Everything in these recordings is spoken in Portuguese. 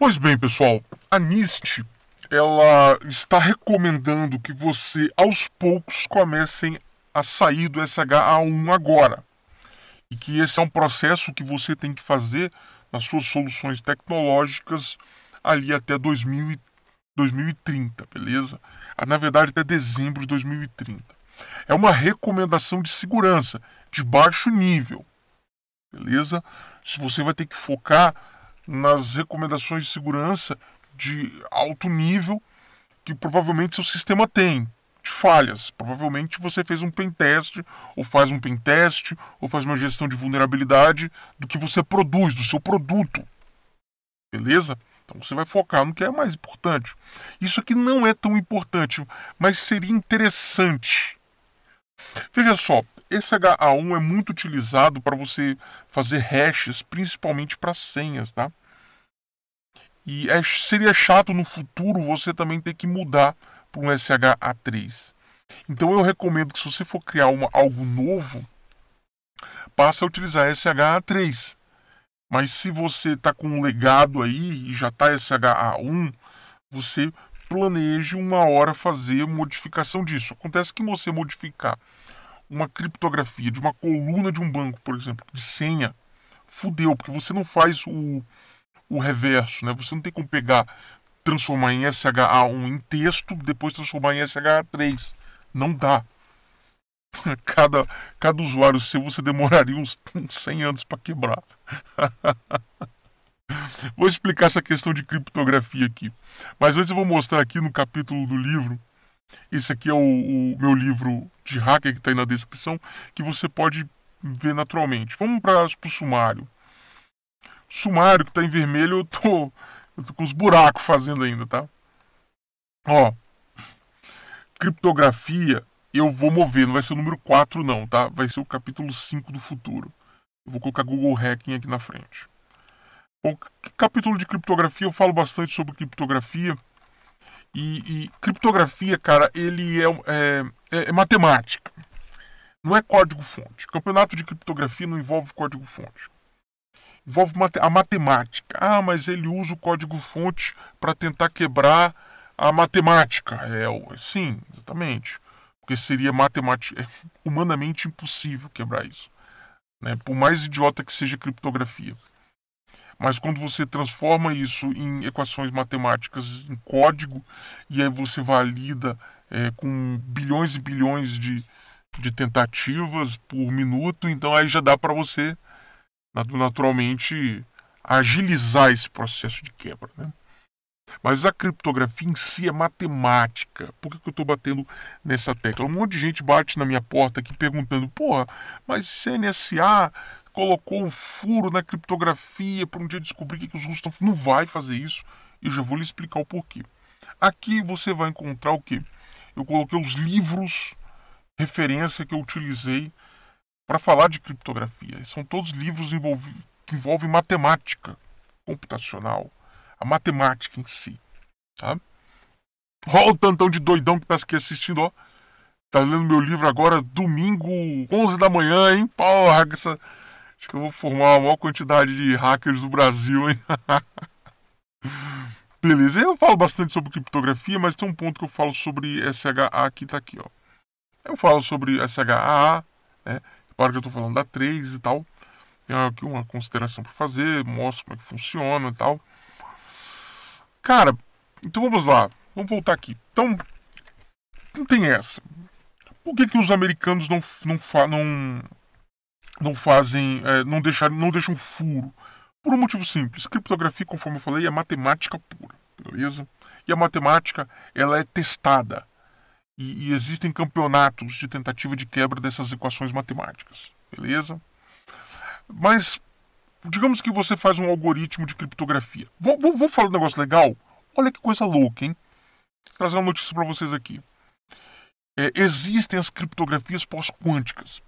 Pois bem, pessoal, a NIST ela está recomendando que você aos poucos comecem a sair do SHA1 agora. E que esse é um processo que você tem que fazer nas suas soluções tecnológicas ali até 2000, 2030, beleza? Ah, na verdade, até dezembro de 2030. É uma recomendação de segurança de baixo nível, beleza? Se você vai ter que focar nas recomendações de segurança de alto nível que provavelmente seu sistema tem de falhas. Provavelmente você fez um pentest, ou faz um pentest, ou faz uma gestão de vulnerabilidade do que você produz, do seu produto. Beleza? Então você vai focar no que é mais importante. Isso aqui não é tão importante, mas seria interessante. Veja só, esse HA1 é muito utilizado para você fazer hashes, principalmente para senhas, tá? E é, seria chato no futuro você também ter que mudar para um sha 3 Então eu recomendo que se você for criar uma, algo novo, passe a utilizar sha 3 Mas se você está com um legado aí e já está sha 1 você planeje uma hora fazer modificação disso. Acontece que você modificar uma criptografia de uma coluna de um banco, por exemplo, de senha, fudeu, porque você não faz o o reverso, né? Você não tem como pegar, transformar em SHA1 em texto, depois transformar em SHA3. Não dá. Cada, cada usuário seu você demoraria uns, uns 100 anos para quebrar. vou explicar essa questão de criptografia aqui. Mas antes eu vou mostrar aqui no capítulo do livro. Esse aqui é o, o meu livro de hacker que está aí na descrição, que você pode ver naturalmente. Vamos para o sumário sumário que está em vermelho, eu tô, eu tô com os buracos fazendo ainda, tá? Ó, criptografia eu vou mover, não vai ser o número 4 não, tá? Vai ser o capítulo 5 do futuro. Eu vou colocar Google Hacking aqui na frente. Bom, capítulo de criptografia, eu falo bastante sobre criptografia. E, e criptografia, cara, ele é, é, é, é matemática. Não é código-fonte. Campeonato de criptografia não envolve código-fonte envolve a matemática. Ah, mas ele usa o código-fonte para tentar quebrar a matemática. É, sim, exatamente. Porque seria matemática, é humanamente impossível quebrar isso. Né? Por mais idiota que seja a criptografia. Mas quando você transforma isso em equações matemáticas, em código, e aí você valida é, com bilhões e bilhões de, de tentativas por minuto, então aí já dá para você naturalmente agilizar esse processo de quebra. Né? Mas a criptografia em si é matemática. Por que, que eu estou batendo nessa tecla? Um monte de gente bate na minha porta aqui perguntando: porra, mas CNSA colocou um furo na criptografia para um dia descobrir que, que os russos estão. Não vai fazer isso. Eu já vou lhe explicar o porquê. Aqui você vai encontrar o que? Eu coloquei os livros referência que eu utilizei para falar de criptografia. São todos livros que envolvem matemática computacional, a matemática em si, tá? Olha o tantão de doidão que tá aqui assistindo, ó. Tá lendo meu livro agora, domingo, 11 da manhã, hein? Porra, essa... acho que eu vou formar a maior quantidade de hackers do Brasil, hein? Beleza, eu falo bastante sobre criptografia, mas tem um ponto que eu falo sobre SHA que tá aqui, ó. Eu falo sobre SHA, né? Claro que eu estou falando da 3 e tal. é aqui uma consideração para fazer, mostro como é que funciona e tal. Cara, então vamos lá. Vamos voltar aqui. Então, não tem essa. Por que, que os americanos não, não, fa não, não fazem. É, não, deixar, não deixam furo? Por um motivo simples. Criptografia, conforme eu falei, é matemática pura. Beleza? E a matemática, ela é testada. E, e existem campeonatos de tentativa de quebra dessas equações matemáticas, beleza? Mas digamos que você faz um algoritmo de criptografia. Vou, vou, vou falar um negócio legal? Olha que coisa louca, hein? Vou trazer uma notícia para vocês aqui. É, existem as criptografias pós-quânticas.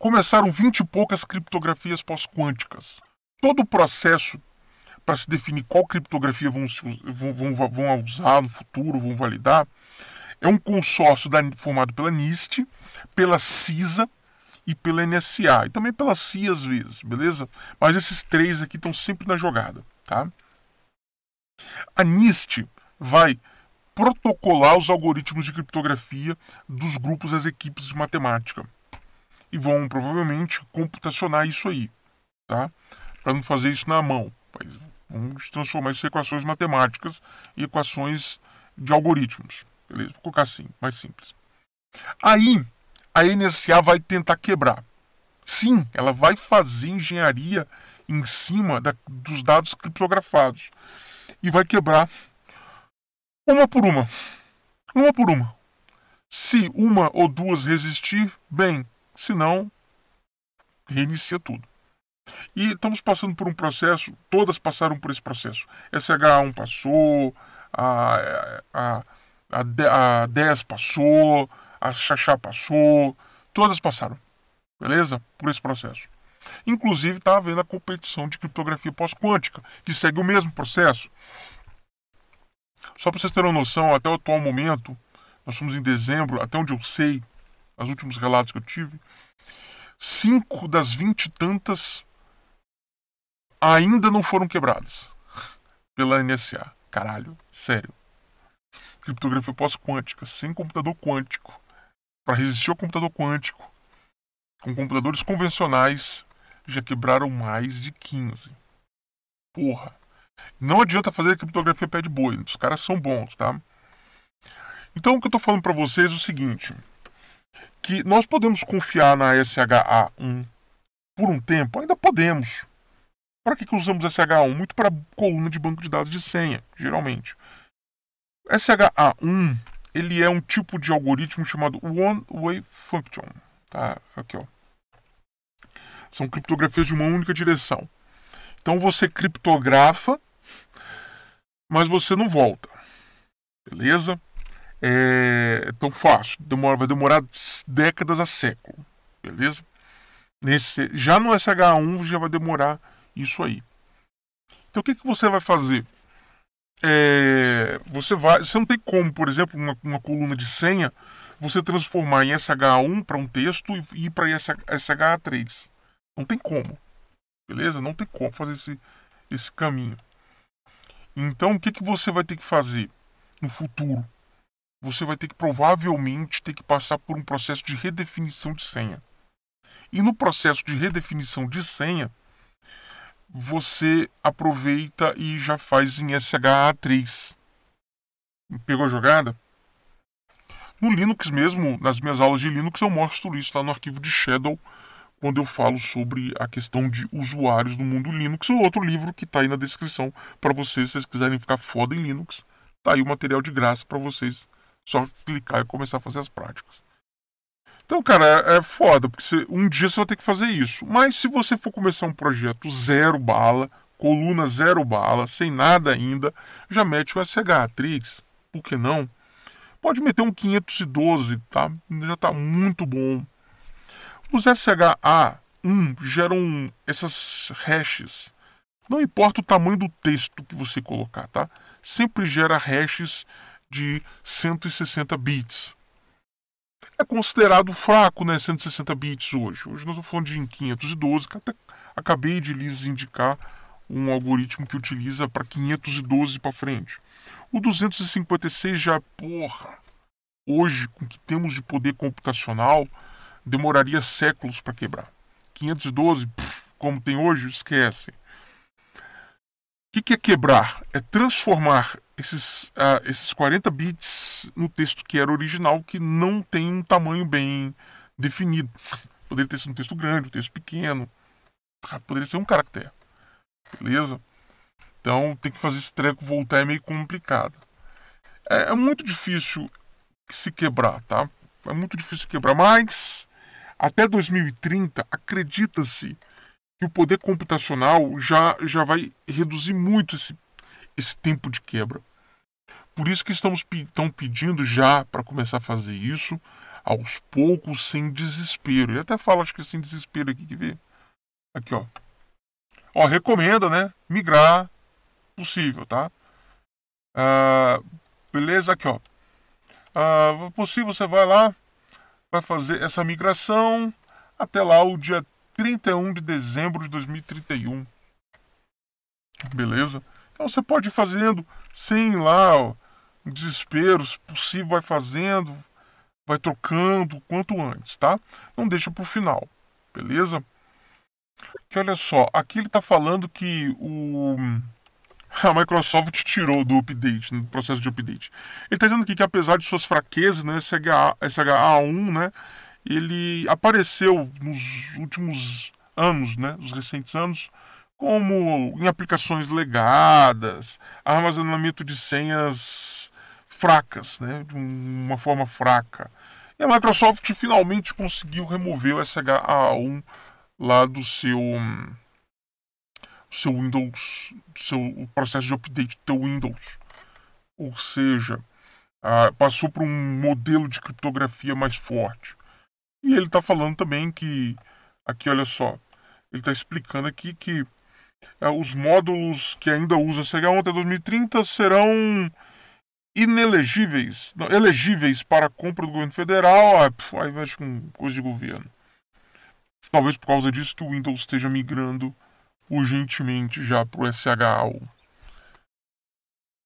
Começaram 20 e poucas criptografias pós-quânticas. Todo o processo para se definir qual criptografia vão, vão, vão, vão usar no futuro, vão validar, é um consórcio da, formado pela NIST, pela CISA e pela NSA, e também pela CIA às vezes, beleza? Mas esses três aqui estão sempre na jogada, tá? A NIST vai protocolar os algoritmos de criptografia dos grupos das equipes de matemática e vão provavelmente computacionar isso aí, tá? Para não fazer isso na mão, Vamos transformar isso em equações matemáticas e equações de algoritmos. Beleza, vou colocar assim, mais simples. Aí a NSA vai tentar quebrar. Sim, ela vai fazer engenharia em cima da, dos dados criptografados e vai quebrar uma por uma. Uma por uma. Se uma ou duas resistir, bem. Se não, reinicia tudo. E estamos passando por um processo, todas passaram por esse processo. SH1 passou, a, a, a, a 10 passou, a Xaxá passou, todas passaram, beleza? Por esse processo. Inclusive está havendo a competição de criptografia pós-quântica, que segue o mesmo processo. Só para vocês terem uma noção, até o atual momento, nós somos em dezembro, até onde eu sei, os últimos relatos que eu tive, cinco das vinte tantas ainda não foram quebrados pela NSA. Caralho, sério. Criptografia pós-quântica, sem computador quântico, para resistir ao computador quântico, com computadores convencionais, já quebraram mais de 15. Porra. Não adianta fazer criptografia pé de boi, os caras são bons, tá? Então o que eu estou falando para vocês é o seguinte, que nós podemos confiar na SHA1 por um tempo, ainda podemos. Para que, que usamos SHA1? Muito para coluna de banco de dados de senha, geralmente. SHA1 ele é um tipo de algoritmo chamado one-way function. Tá, aqui ó. São criptografias de uma única direção. Então você criptografa, mas você não volta. Beleza? É, é tão fácil. Demora, vai demorar décadas a século. Beleza? Nesse, já no SH1 já vai demorar isso aí. Então o que, que você vai fazer? É, você vai, você não tem como, por exemplo, uma, uma coluna de senha você transformar em SH1 para um texto e ir para SH3. Não tem como, beleza? Não tem como fazer esse, esse caminho. Então o que, que você vai ter que fazer no futuro? Você vai ter que provavelmente ter que passar por um processo de redefinição de senha. E no processo de redefinição de senha, você aproveita e já faz em SHA3. Pegou a jogada? No Linux mesmo, nas minhas aulas de Linux, eu mostro isso lá no arquivo de Shadow, quando eu falo sobre a questão de usuários do mundo Linux. O outro livro que está aí na descrição para vocês, se vocês quiserem ficar foda em Linux, tá aí o material de graça para vocês. Só clicar e começar a fazer as práticas. Então, cara, é, é foda, porque você, um dia você vai ter que fazer isso. Mas se você for começar um projeto zero bala, coluna zero bala, sem nada ainda, já mete o SH 3 por que não? Pode meter um 512, tá? Já tá muito bom. Os SHA1 geram essas hashes. Não importa o tamanho do texto que você colocar, tá? Sempre gera hashes de 160 bits é considerado fraco, né? 160 bits hoje. Hoje nós estamos falando de 512, que até acabei de lhes indicar um algoritmo que utiliza para 512 para frente. O 256 já, porra, hoje, com o que temos de poder computacional, demoraria séculos para quebrar. 512, pff, como tem hoje, esquece. O que, é quebrar? É transformar esses, uh, esses 40 bits no texto que era original, que não tem um tamanho bem definido. Poderia ter sido um texto grande, um texto pequeno. Poderia ser um caractere. Beleza? Então, tem que fazer esse treco voltar é meio complicado. É, é muito difícil se quebrar, tá? É muito difícil quebrar, mas até 2030 acredita-se que o poder computacional já, já vai reduzir muito esse, esse tempo de quebra. Por isso que estamos estão pedindo já para começar a fazer isso aos poucos, sem desespero. Ele até fala, acho que sem desespero aqui, que vê. Aqui, ó. Ó, recomenda, né? Migrar possível, tá? Ah, beleza, aqui, ó. Ah, possível, você vai lá, vai fazer essa migração até lá o dia 31 de dezembro de 2031. Beleza? Então você pode ir fazendo sem lá ó, desespero, se possível vai fazendo, vai trocando quanto antes, tá? Não deixa para o final, beleza? Que olha só, aqui ele está falando que o a Microsoft tirou do update, do processo de update. Ele está dizendo aqui que apesar de suas fraquezas, né, SHA, SHA1, né, ele apareceu nos últimos anos, né, nos recentes anos, como em aplicações legadas, armazenamento de senhas fracas, né, de uma forma fraca. E a Microsoft finalmente conseguiu remover o SHA1 lá do seu seu Windows, seu processo de update do seu Windows. Ou seja, passou para um modelo de criptografia mais forte. E ele está falando também que aqui olha só, ele está explicando aqui que é, os módulos que ainda usam CH1 até 2030 serão inelegíveis, não, elegíveis para compra do governo federal, ah, pf, aí mexe com coisa de governo. Talvez por causa disso que o Windows esteja migrando urgentemente já para o SHAO.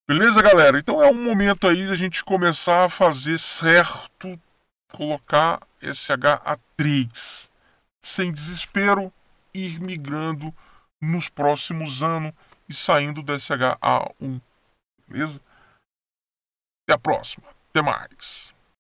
Beleza, galera? Então é um momento aí da gente começar a fazer certo, colocar SHA3. Sem desespero, ir migrando nos próximos anos e saindo do SHA1. Beleza? Até a próxima. Até mais.